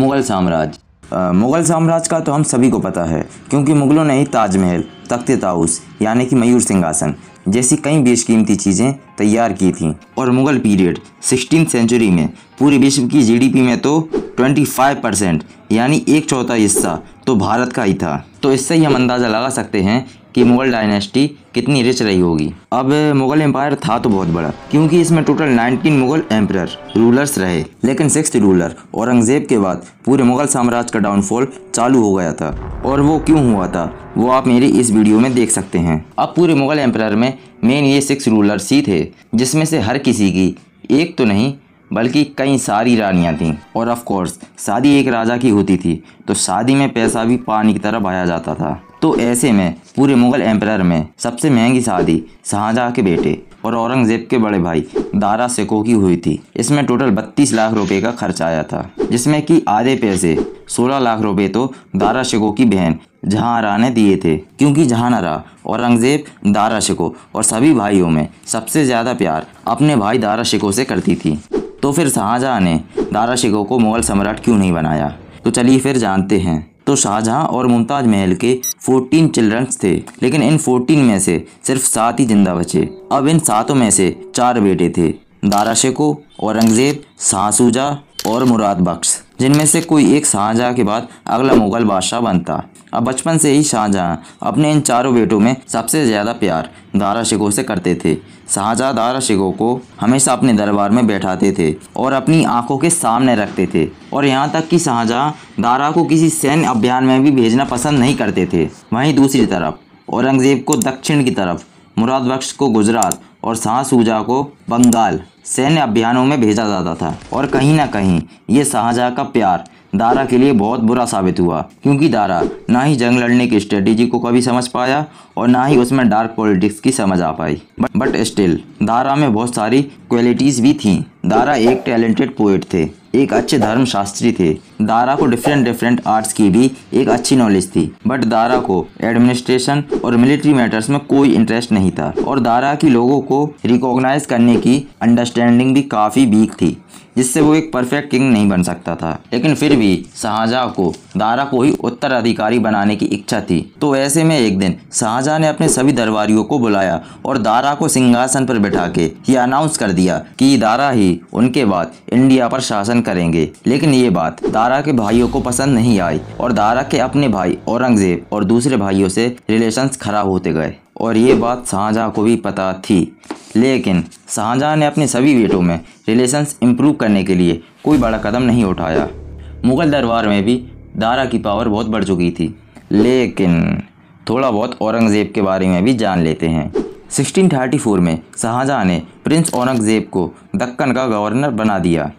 मुग़ल साम्राज्य मुग़ल साम्राज्य का तो हम सभी को पता है क्योंकि मुग़लों ने ही ताजमहल तख्त ताउस यानी कि मयूर सिंहासन जैसी कई बेशकीमती चीज़ें तैयार की थीं और मुग़ल पीरियड सिक्सटीन सेंचुरी में पूरे विश्व की जीडीपी में तो 25 परसेंट यानी एक चौथा हिस्सा तो भारत का ही था तो इससे ही हम अंदाज़ा लगा सकते हैं कि मुगल डायनेस्टी कितनी रिच रही होगी अब मुगल एम्पायर था तो बहुत बड़ा क्योंकि इसमें टोटल 19 मुगल एम्प्रर रूलर्स रहे लेकिन सिक्स रूलर औरंगजेब के बाद पूरे मुगल साम्राज्य का डाउनफॉल चालू हो गया था और वो क्यों हुआ था वो आप मेरी इस वीडियो में देख सकते हैं अब पूरे मुगल एम्प्रर में मेन ये सिक्स रूलर्स ही थे जिसमें से हर किसी की एक तो नहीं बल्कि कई सारी रानियाँ थीं और ऑफ कोर्स शादी एक राजा की होती थी तो शादी में पैसा भी पानी की तरह बहाया जाता था तो ऐसे में पूरे मुगल एम्पायर में सबसे महंगी शादी शाहजहाँ के बेटे और औरंगजेब के बड़े भाई दारा सेको की हुई थी इसमें टोटल 32 लाख रुपए का खर्च आया था जिसमें कि आधे पैसे 16 लाख रुपए तो दारा शिको की बहन जहांरा ने दिए थे क्योंकि जहांरा औरंगजेब दारा शिको और सभी भाइयों में सबसे ज़्यादा प्यार अपने भाई दारा शिको से करती थी तो फिर शाहजहाँ ने दारा शिकोह को मुग़ल सम्राट क्यों नहीं बनाया तो चलिए फिर जानते हैं तो शाहजहाँ और मुमताज़ महल के 14 चिल्ड्रंस थे लेकिन इन 14 में से सिर्फ सात ही जिंदा बचे अब इन सातों में से चार बेटे थे दारा शिको औरंगज़ेब शाहसूजा और मुराद बख्श जिनमें से कोई एक शाहजहाँ के बाद अगला मुगल बादशाह बनता अब बचपन से ही शाहजहाँ अपने इन चारों बेटों में सबसे ज़्यादा प्यार दारा शिको से करते थे शाहजहाँ दारा शिको को हमेशा अपने दरबार में बैठाते थे और अपनी आंखों के सामने रखते थे और यहाँ तक कि शाहजहाँ दारा को किसी सैन्य अभियान में भी भेजना पसंद नहीं करते थे वहीं दूसरी तरफ औरंगज़ेब को दक्षिण की तरफ मुराद बख्श को गुजरात और शाहजूजा को बंगाल सैन्य अभियानों में भेजा जाता था और कहीं ना कहीं ये शाहजहाँ का प्यार दारा के लिए बहुत बुरा साबित हुआ क्योंकि दारा ना ही जंग लड़ने की स्ट्रेटेजी को कभी समझ पाया और ना ही उसमें डार्क पॉलिटिक्स की समझ आ पाई बट स्टिल दारा में बहुत सारी क्वालिटीज़ भी थीं दारा एक टैलेंटेड पोइट थे एक अच्छे धर्मशास्त्री थे दारा को डिफरेंट डिफरेंट आर्ट्स की भी एक अच्छी नॉलेज थी बट दारा को एडमिनिस्ट्रेशन और मिलिट्री मैटर्स में कोई इंटरेस्ट नहीं था और दारा की लोगों को रिकॉग्नाइज करने की अंडरस्टैंडिंग भी काफ़ी वीक थी जिससे वो एक परफेक्ट किंग नहीं बन सकता था लेकिन फिर भी शाहजहाँ को दारा को ही उत्तराधिकारी बनाने की इच्छा थी तो ऐसे में एक दिन शाहजहाँ ने अपने सभी दरबारियों को बुलाया और दारा को सिंहासन पर बैठा के ये अनाउंस कर दिया कि दारा ही थी उनके बाद इंडिया पर शासन करेंगे लेकिन ये बात दारा के भाइयों को पसंद नहीं आई और दारा के अपने भाई औरंगजेब और दूसरे भाइयों से रिलेशन खराब होते गए और ये बात शाहजहाँ को भी पता थी लेकिन शाहजहाँ ने अपने सभी बेटों में रिलेशंस इम्प्रूव करने के लिए कोई बड़ा कदम नहीं उठाया मुग़ल दरबार में भी दारा की पावर बहुत बढ़ चुकी थी लेकिन थोड़ा बहुत औरंगज़ेब के बारे में भी जान लेते हैं 1634 में शाहजहाँ ने प्रिंस औरंगज़ेब को दक्कन का गवर्नर बना दिया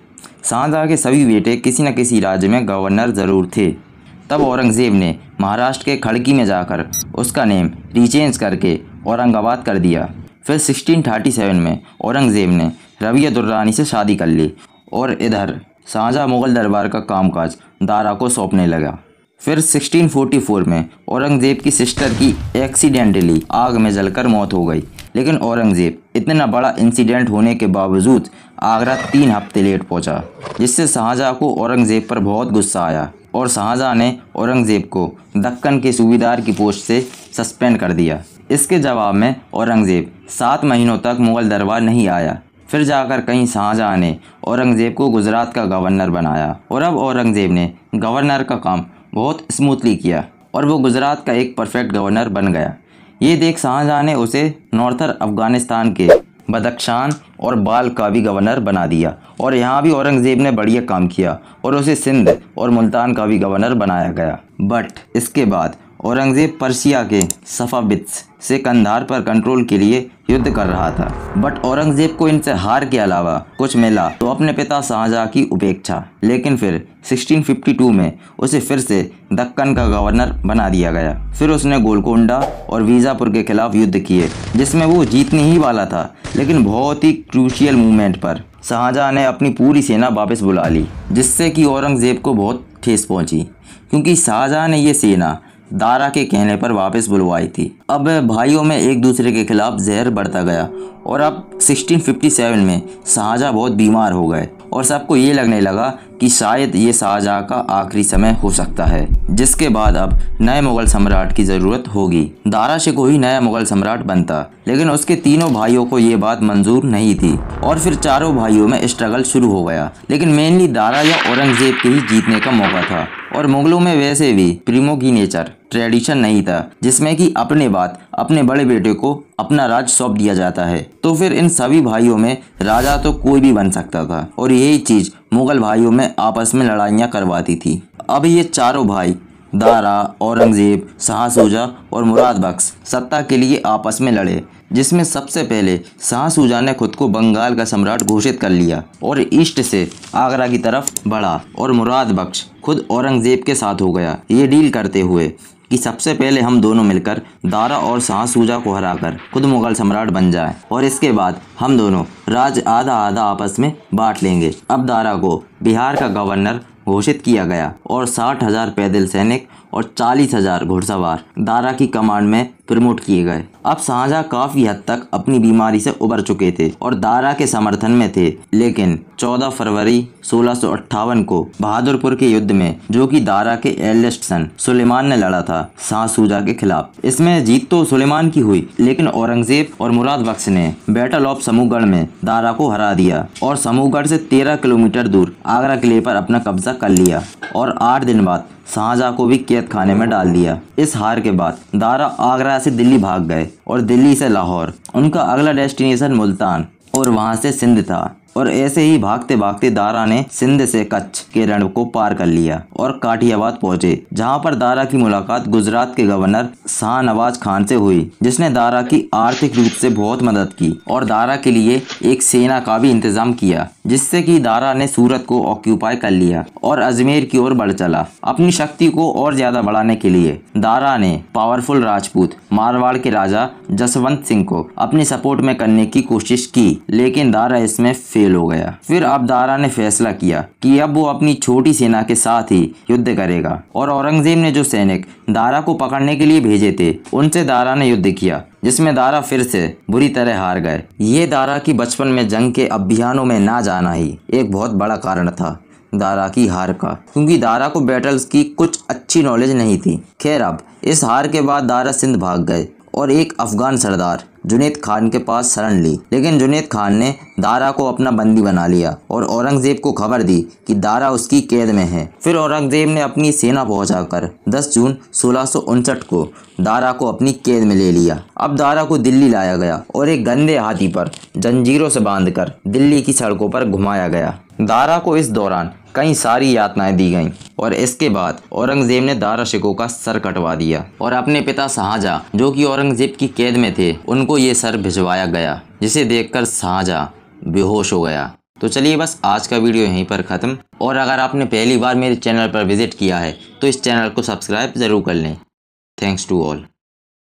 शाहजहाँ के सभी बेटे किसी न किसी राज्य में गवर्नर ज़रूर थे तब औरंगज़ेब ने महाराष्ट्र के खड़की में जाकर उसका नेम रिचेंज करके औरंगाबाद कर दिया फिर 1637 में औरंगज़ेब ने रविया दुर्रानी से शादी कर ली और इधर शाहजहाँ मुग़ल दरबार का कामकाज दारा को सौंपने लगा फिर 1644 में औरंगजेब की सिस्टर की एक्सीडेंटली आग में जलकर मौत हो गई लेकिन औरंगजेब इतना बड़ा इंसिडेंट होने के बावजूद आगरा तीन हफ्ते लेट पहुंचा, जिससे शाहजहाँ को औरंगजेब पर बहुत गुस्सा आया और शाहजहाँ ने औरंगजेब को दक्कन के सूबेदार की पोस्ट से सस्पेंड कर दिया इसके जवाब में औरंगज़ेब सात महीनों तक मुग़ल दरबार नहीं आया फिर जाकर कहीं शाहजहाँ ने औरंगज़ेब को गुजरात का गवर्नर बनाया और अब औरंगज़ेब ने गवर्नर का काम बहुत स्मूथली किया और वो गुजरात का एक परफेक्ट गवर्नर बन गया ये देख शाहजहाँ ने उसे नॉर्थर अफगानिस्तान के बदख्शान और बाल का भी गवर्नर बना दिया और यहाँ भी औरंगज़ेब ने बढ़िया काम किया और उसे सिंध और मुल्तान का भी गवर्नर बनाया गया बट इसके बाद औरंगज़ेब पर्शिया के सफ़ाबिद्स से कंधार पर कंट्रोल के लिए युद्ध कर रहा था बट औरंगजेब को इनसे हार के अलावा कुछ मिला तो अपने पिता शाहजहाँ की उपेक्षा लेकिन फिर 1652 में उसे फिर से दक्कन का गवर्नर बना दिया गया फिर उसने गोलकोंडा और वीजापुर के खिलाफ युद्ध किए जिसमें वो जीतने ही वाला था लेकिन बहुत ही क्रूशियल मूवमेंट पर शाहजहाँ ने अपनी पूरी सेना वापस बुला ली जिससे कि औरंगजेब को बहुत ठेस पहुंची क्योंकि शाहजहाँ ने यह सेना दारा के कहने पर वापस बुलवाई थी अब भाइयों में एक दूसरे के खिलाफ जहर बढ़ता गया और अब 1657 में शाहजहाँ बहुत बीमार हो गए और सबको ये लगने लगा कि शायद ये शाहजहाँ का आखिरी समय हो सकता है जिसके बाद अब नए मुगल सम्राट की ज़रूरत होगी दारा शिको ही नया मुगल सम्राट बनता लेकिन उसके तीनों भाइयों को ये बात मंजूर नहीं थी और फिर चारों भाइयों में स्ट्रगल शुरू हो गया लेकिन मेनली दारा या औरंगजेब के ही जीतने का मौका था और मुगलों में वैसे भी प्रीमो की नेचर ट्रेडिशन नहीं था जिसमें कि अपने बात अपने बड़े बेटे को अपना राज सौंप दिया जाता है तो फिर इन सभी भाइयों में राजा तो कोई भी बन सकता था और यही चीज़ मुगल भाइयों में आपस में लड़ाइयाँ करवाती थी अब ये चारों भाई दारा औरंगज़ेब शाहसूजा और मुराद बख्श सत्ता के लिए आपस में लड़े जिसमें सबसे पहले शाहसूजा ने खुद को बंगाल का सम्राट घोषित कर लिया और ईस्ट से आगरा की तरफ बढ़ा और मुराद बख्श खुद औरंगज़ेब के साथ हो गया ये डील करते हुए कि सबसे पहले हम दोनों मिलकर दारा और शाहसूजा को हराकर खुद मुगल सम्राट बन जाए और इसके बाद हम दोनों राज आधा आधा आपस में बांट लेंगे अब दारा को बिहार का गवर्नर घोषित किया गया और साठ हजार पैदल सैनिक और चालीस हजार घुड़सवार दारा की कमांड में प्रमोट किए गए अब शाहजहाँ काफी हद तक अपनी बीमारी से उबर चुके थे और दारा के समर्थन में थे लेकिन 14 फरवरी सोलह को बहादुरपुर के युद्ध में जो कि दारा के एल्डेस्ट सन सुलेमान ने लड़ा था शाह सूजा के खिलाफ इसमें जीत तो सुलेमान की हुई लेकिन औरंगजेब और मुराद बख्श ने बैटल ऑफ समूहगढ़ में दारा को हरा दिया और समूहगढ़ से तेरह किलोमीटर दूर आगरा किले पर अपना कब्जा कर लिया और आठ दिन बाद शाहजहाँ को भी कैद खाने में डाल दिया इस हार के बाद दारा आगरा से दिल्ली भाग गए और दिल्ली से लाहौर उनका अगला डेस्टिनेशन मुल्तान और वहाँ से सिंध था और ऐसे ही भागते भागते दारा ने सिंध से कच्छ के रण को पार कर लिया और काठियाबाद पहुंचे जहां पर दारा की मुलाकात गुजरात के गवर्नर शाहनवाज खान से हुई जिसने दारा की आर्थिक रूप से बहुत मदद की और दारा के लिए एक सेना का भी इंतजाम किया जिससे कि दारा ने सूरत को ऑक्यूपाई कर लिया और अजमेर की ओर बढ़ चला अपनी शक्ति को और ज्यादा बढ़ाने के लिए दारा ने पावरफुल राजपूत मारवाड़ के राजा जसवंत सिंह को अपनी सपोर्ट में करने की कोशिश की लेकिन दारा इसमें फेल हो गया फिर अबदारा ने फैसला किया कि अब वो अपनी छोटी सेना के साथ ही युद्ध करेगा और औरंगजेब ने जो सैनिक दारा को पकड़ने के लिए भेजे थे उनसे दारा ने युद्ध किया जिसमें दारा फिर से बुरी तरह हार गए ये दारा की बचपन में जंग के अभियानों में ना जाना ही एक बहुत बड़ा कारण था दारा की हार का क्योंकि दारा को बैटल्स की कुछ अच्छी नॉलेज नहीं थी खैर अब इस हार के बाद दारा सिंध भाग गए और एक अफगान सरदार जुनेद खान के पास शरण ली लेकिन जुनेद खान ने दारा को अपना बंदी बना लिया और औरंगजेब को खबर दी कि दारा उसकी कैद में है फिर औरंगजेब ने अपनी सेना पहुंचाकर 10 जून सोलह को दारा को अपनी कैद में ले लिया अब दारा को दिल्ली लाया गया और एक गंदे हाथी पर जंजीरों से बांधकर दिल्ली की सड़कों पर घुमाया गया दारा को इस दौरान कई सारी यातनाएं दी गईं और इसके बाद औरंगजेब ने दारा शिको का सर कटवा दिया और अपने पिता शाहजहाँ जो कि औरंगजेब की कैद में थे उनको ये सर भिजवाया गया जिसे देखकर शाहजहाँ बेहोश हो गया तो चलिए बस आज का वीडियो यहीं पर ख़त्म और अगर आपने पहली बार मेरे चैनल पर विजिट किया है तो इस चैनल को सब्सक्राइब ज़रूर कर लें थैंक्स टू ऑल